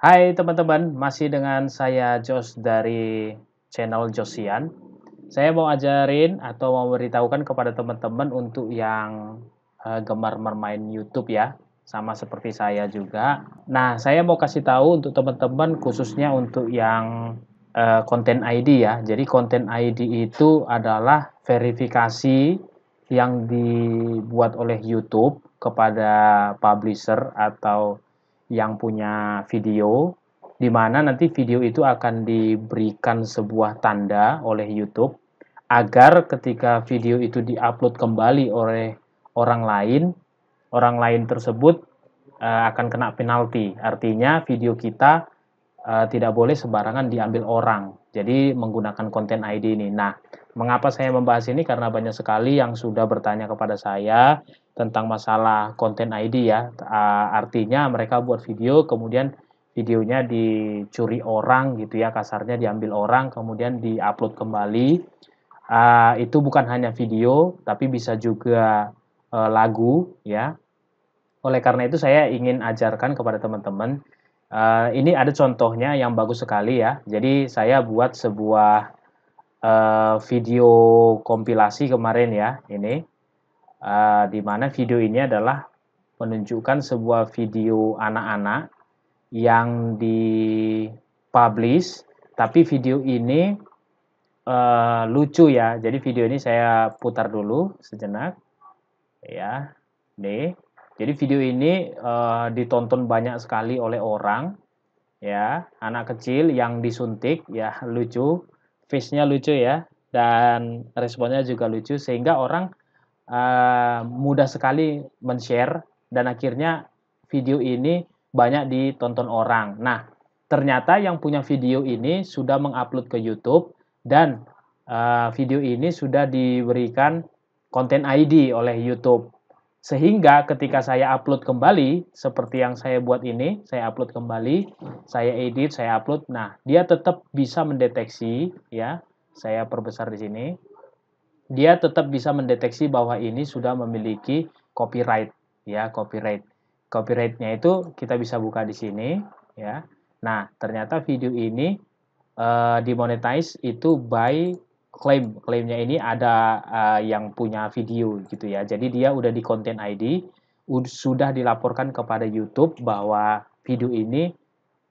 Hai teman-teman, masih dengan saya Jos dari channel Josian. Saya mau ajarin atau mau beritahukan kepada teman-teman untuk yang eh, gemar bermain YouTube ya, sama seperti saya juga. Nah, saya mau kasih tahu untuk teman-teman khususnya untuk yang uh, konten ID ya. Jadi konten ID itu adalah verifikasi yang dibuat oleh YouTube kepada publisher atau yang punya video di mana nanti video itu akan diberikan sebuah tanda oleh YouTube agar ketika video itu diupload kembali oleh orang lain, orang lain tersebut uh, akan kena penalti. Artinya video kita uh, tidak boleh sembarangan diambil orang. Jadi menggunakan konten ID ini. Nah, Mengapa saya membahas ini? Karena banyak sekali yang sudah bertanya kepada saya tentang masalah konten ID ya. Artinya mereka buat video, kemudian videonya dicuri orang gitu ya, kasarnya diambil orang, kemudian diupload kembali. itu bukan hanya video, tapi bisa juga e, lagu ya. Oleh karena itu saya ingin ajarkan kepada teman-teman. E, ini ada contohnya yang bagus sekali ya. Jadi saya buat sebuah uh, video kompilasi kemarin ya ini uh, di mana video ini adalah menunjukkan sebuah video anak-anak yang dipublish tapi video ini uh, lucu ya jadi video ini saya putar dulu sejenak ya nih jadi video ini uh, ditonton banyak sekali oleh orang ya anak kecil yang disuntik ya lucu face-nya lucu ya dan responnya juga lucu sehingga orang uh, mudah sekali men-share dan akhirnya video ini banyak ditonton orang. Nah, ternyata yang punya video ini sudah mengupload ke YouTube dan uh, video ini sudah diberikan konten ID oleh YouTube. Sehingga ketika saya upload kembali, seperti yang saya buat ini, saya upload kembali, saya edit, saya upload. Nah, dia tetap bisa mendeteksi, ya, saya perbesar di sini. Dia tetap bisa mendeteksi bahwa ini sudah memiliki copyright, ya, copyright. Copyrightnya itu kita bisa buka di sini, ya. Nah, ternyata video ini uh, dimonetize itu by klaim klaimnya ini ada uh, yang punya video gitu ya. Jadi dia udah di konten ID sudah dilaporkan kepada YouTube bahwa video ini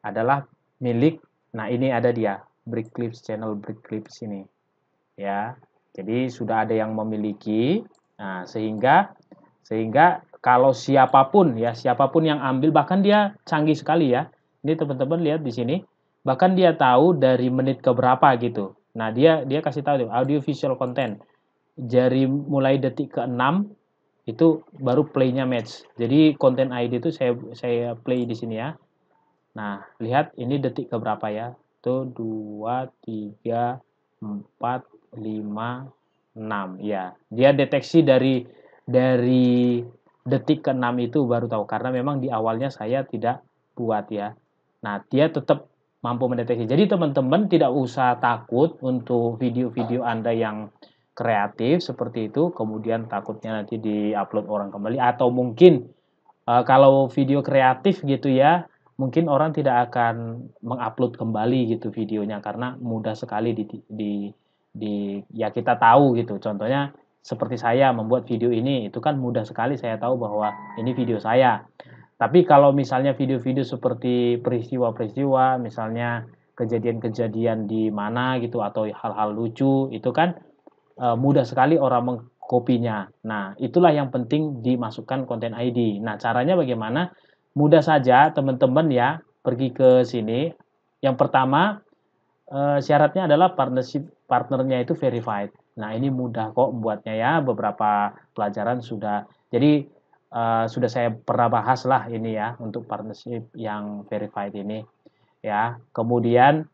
adalah milik nah ini ada dia Brick Clips channel Brick Clips ini ya. Jadi sudah ada yang memiliki nah sehingga sehingga kalau siapapun ya siapapun yang ambil bahkan dia canggih sekali ya. Ini teman-teman lihat di sini bahkan dia tahu dari menit ke berapa gitu. Nah, dia dia kasih tahu tuh audio visual content. Dari mulai detik ke-6 itu baru playnya match. Jadi konten ID itu saya saya play di sini ya. Nah, lihat ini detik ke berapa ya? Itu 2 3 4 5 6 ya. Dia deteksi dari dari detik ke-6 itu baru tahu karena memang di awalnya saya tidak buat ya. Nah, dia tetap mampu mendeteksi. Jadi teman-teman tidak usah takut untuk video-video Anda yang kreatif seperti itu, kemudian takutnya nanti di-upload orang kembali atau mungkin uh, kalau video kreatif gitu ya, mungkin orang tidak akan mengupload kembali gitu videonya karena mudah sekali di, di di ya kita tahu gitu. Contohnya seperti saya membuat video ini itu kan mudah sekali saya tahu bahwa ini video saya. Tapi kalau misalnya video-video seperti peristiwa-peristiwa, misalnya kejadian-kejadian di mana gitu atau hal-hal lucu itu kan e, mudah sekali orang mengkopinya. Nah, itulah yang penting dimasukkan konten ID. Nah, caranya bagaimana? Mudah saja teman-teman ya pergi ke sini. Yang pertama e, syaratnya adalah partnership partnernya itu verified. Nah, ini mudah kok membuatnya ya. Beberapa pelajaran sudah. Jadi uh, sudah saya pernah bahas lah ini ya untuk partnership yang verified ini ya. Kemudian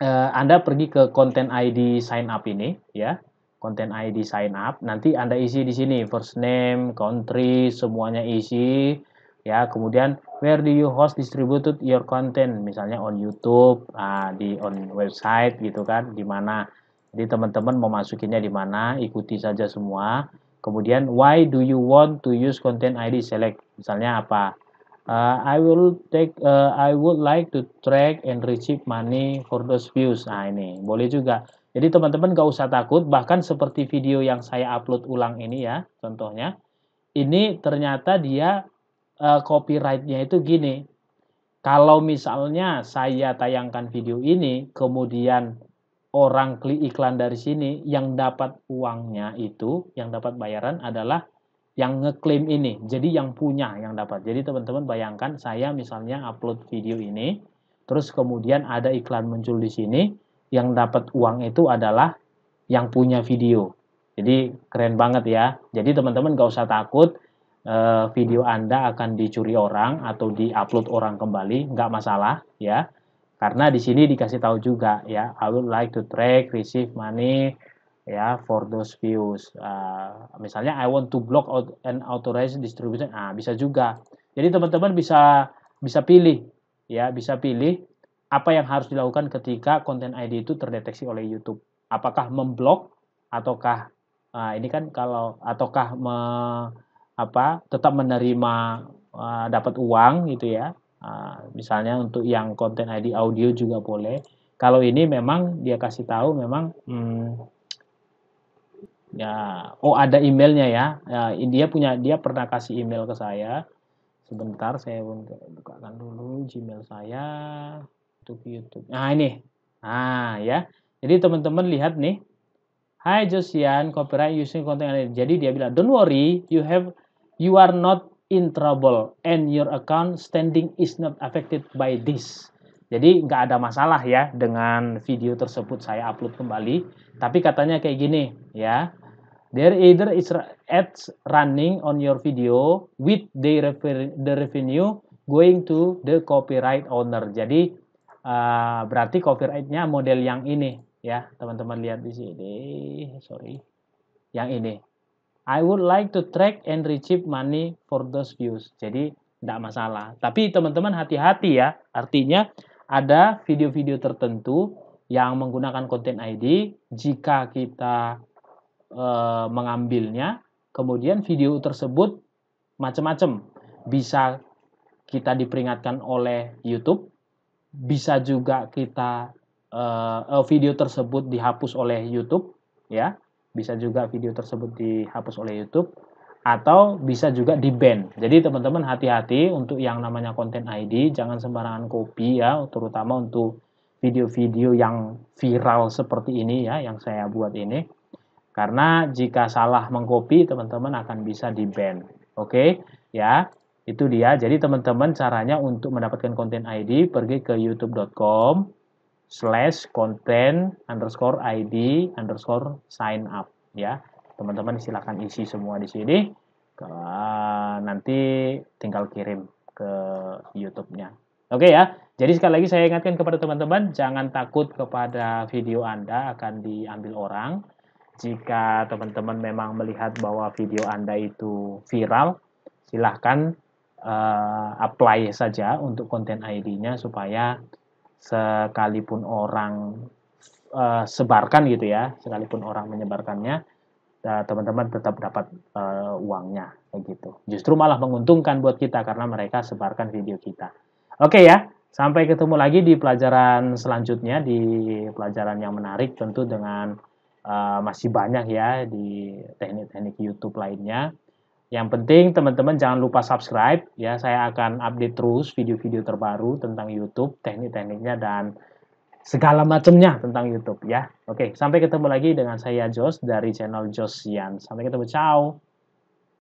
uh, Anda pergi ke content ID sign up ini ya. Content ID sign up, nanti Anda isi di sini first name, country, semuanya isi ya. Kemudian where do you host distributed your content misalnya on YouTube, uh, di on website gitu kan, di mana. Jadi teman-teman memasukinya di mana, ikuti saja semua. Kemudian why do you want to use content ID select? Misalnya apa? Uh, I will take uh, I would like to track and receive money for those views. Nah, ini boleh juga. Jadi teman-teman gak usah takut bahkan seperti video yang saya upload ulang ini ya, contohnya. Ini ternyata dia uh, copyright-nya itu gini. Kalau misalnya saya tayangkan video ini kemudian orang klik iklan dari sini yang dapat uangnya itu, yang dapat bayaran adalah yang ngeklaim ini. Jadi yang punya yang dapat. Jadi teman-teman bayangkan saya misalnya upload video ini, terus kemudian ada iklan muncul di sini, yang dapat uang itu adalah yang punya video. Jadi keren banget ya. Jadi teman-teman gak usah takut eh, video Anda akan dicuri orang atau diupload orang kembali, nggak masalah ya karena di sini dikasih tahu juga ya, I would like to track, receive money, ya for those views. Uh, misalnya I want to block out an authorized distribution, ah bisa juga. Jadi teman-teman bisa bisa pilih ya, bisa pilih apa yang harus dilakukan ketika konten ID itu terdeteksi oleh YouTube. Apakah memblok ataukah nah, ini kan kalau ataukah me, apa tetap menerima uh, dapat uang gitu ya Ah, misalnya untuk yang konten ID audio juga boleh. Kalau ini memang dia kasih tahu memang hmm, ya oh ada emailnya ya. ya. Dia punya dia pernah kasih email ke saya. Sebentar saya bukakan dulu Gmail saya untuk YouTube. Nah ini, nah ya. Jadi teman-teman lihat nih. Hi Josian, copyright using content ID. Jadi dia bilang, don't worry, you have you are not in trouble and your account standing is not affected by this. Jadi nggak ada masalah ya dengan video tersebut saya upload kembali. Tapi katanya kayak gini ya. There either is ads running on your video with the, the revenue going to the copyright owner. Jadi uh, berarti copyrightnya model yang ini ya teman-teman lihat di sini. Sorry, yang ini I would like to track and receive money for those views. Jadi tidak masalah. Tapi teman-teman hati-hati ya. Artinya ada video-video tertentu yang menggunakan konten ID. Jika kita e, mengambilnya, kemudian video tersebut macam-macam. Bisa kita diperingatkan oleh YouTube, bisa juga kita e, video tersebut dihapus oleh YouTube, ya. Bisa juga video tersebut dihapus oleh YouTube atau bisa juga di ban. Jadi teman-teman hati-hati untuk yang namanya konten ID, jangan sembarangan copy ya, terutama untuk video-video yang viral seperti ini ya, yang saya buat ini. Karena jika salah mengcopy, teman-teman akan bisa di ban. Oke, ya. Itu dia. Jadi teman-teman caranya untuk mendapatkan konten ID pergi ke youtube.com slash content underscore ID underscore sign up ya. Teman-teman silahkan isi semua di sini. nanti tinggal kirim ke YouTube-nya. Oke ya. Jadi sekali lagi saya ingatkan kepada teman-teman jangan takut kepada video Anda akan diambil orang. Jika teman-teman memang melihat bahwa video Anda itu viral, silahkan uh, eh, apply saja untuk konten ID-nya supaya sekalipun orang uh, sebarkan gitu ya, sekalipun orang menyebarkannya, eh, teman-teman uh, tetap dapat uh, uangnya begitu Justru malah menguntungkan buat kita karena mereka sebarkan video kita. Oke okay ya, sampai ketemu lagi di pelajaran selanjutnya di pelajaran yang menarik tentu dengan uh, masih banyak ya di teknik-teknik YouTube lainnya. Yang penting teman-teman jangan lupa subscribe ya. Saya akan update terus video-video terbaru tentang YouTube, teknik-tekniknya dan segala macamnya tentang YouTube ya. Oke, sampai ketemu lagi dengan saya Jos dari channel Josian. Sampai ketemu, ciao.